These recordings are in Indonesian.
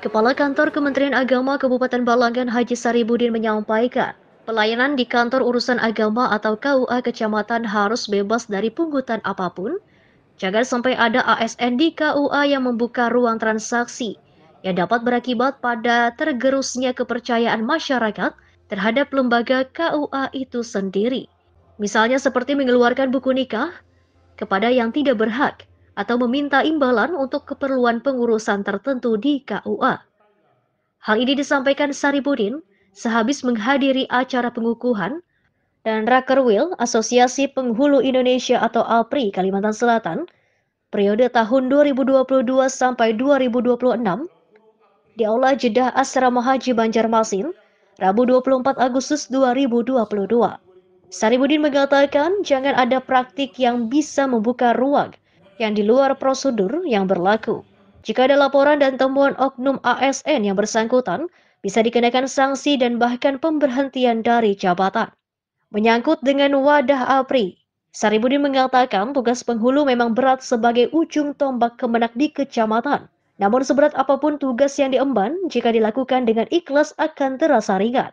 Kepala Kantor Kementerian Agama Kabupaten Balangan Haji Saribudin menyampaikan, pelayanan di kantor urusan agama atau KUA kecamatan harus bebas dari pungutan apapun. Jangan sampai ada ASN di KUA yang membuka ruang transaksi yang dapat berakibat pada tergerusnya kepercayaan masyarakat terhadap lembaga KUA itu sendiri. Misalnya seperti mengeluarkan buku nikah kepada yang tidak berhak atau meminta imbalan untuk keperluan pengurusan tertentu di KUA. Hal ini disampaikan Saribudin sehabis menghadiri acara pengukuhan dan Rakerwil Asosiasi Penghulu Indonesia atau ALPRI Kalimantan Selatan periode tahun 2022 sampai 2026 di Aula Jeddah Asrama Haji Banjarmasin, Rabu 24 Agustus 2022. Saribudin mengatakan jangan ada praktik yang bisa membuka ruang yang di luar prosedur yang berlaku. Jika ada laporan dan temuan oknum ASN yang bersangkutan, bisa dikenakan sanksi dan bahkan pemberhentian dari jabatan. Menyangkut dengan wadah APRI, Saribudin mengatakan tugas penghulu memang berat sebagai ujung tombak kemenak di kecamatan. Namun seberat apapun tugas yang diemban, jika dilakukan dengan ikhlas akan terasa ringan.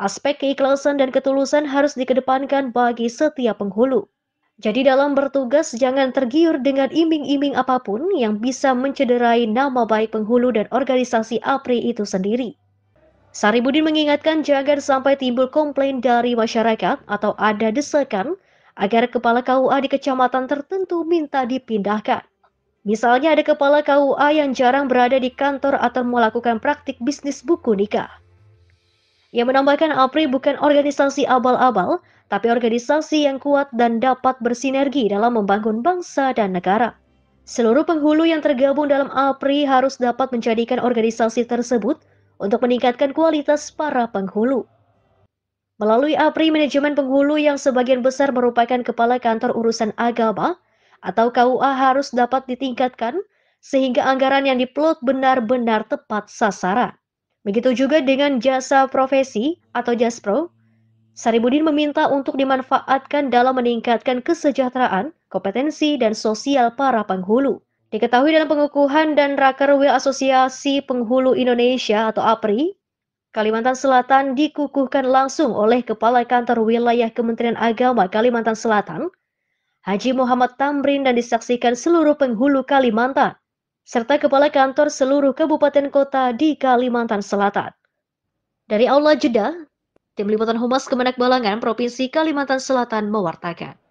Aspek keikhlasan dan ketulusan harus dikedepankan bagi setiap penghulu. Jadi dalam bertugas jangan tergiur dengan iming-iming apapun yang bisa mencederai nama baik penghulu dan organisasi APRI itu sendiri. Saribudin mengingatkan jangan sampai timbul komplain dari masyarakat atau ada desakan agar kepala KUA di kecamatan tertentu minta dipindahkan. Misalnya ada kepala KUA yang jarang berada di kantor atau melakukan praktik bisnis buku nikah. Ia menambahkan APRI bukan organisasi abal-abal, tapi organisasi yang kuat dan dapat bersinergi dalam membangun bangsa dan negara. Seluruh penghulu yang tergabung dalam APRI harus dapat menjadikan organisasi tersebut untuk meningkatkan kualitas para penghulu. Melalui APRI, manajemen penghulu yang sebagian besar merupakan kepala kantor urusan agama atau KUA harus dapat ditingkatkan sehingga anggaran yang diplot benar-benar tepat sasaran. Begitu juga dengan jasa profesi atau jaspro, Saribudin meminta untuk dimanfaatkan dalam meningkatkan kesejahteraan, kompetensi, dan sosial para penghulu. Diketahui dalam pengukuhan dan Rakerwil Asosiasi Penghulu Indonesia atau APRI, Kalimantan Selatan dikukuhkan langsung oleh Kepala Kantor Wilayah Kementerian Agama Kalimantan Selatan, Haji Muhammad Tamrin dan disaksikan seluruh penghulu Kalimantan serta Kepala Kantor seluruh kabupaten kota di Kalimantan Selatan. Dari Aula Jeddah, Tim Liputan Humas Kemenak Balangan Provinsi Kalimantan Selatan mewartakan.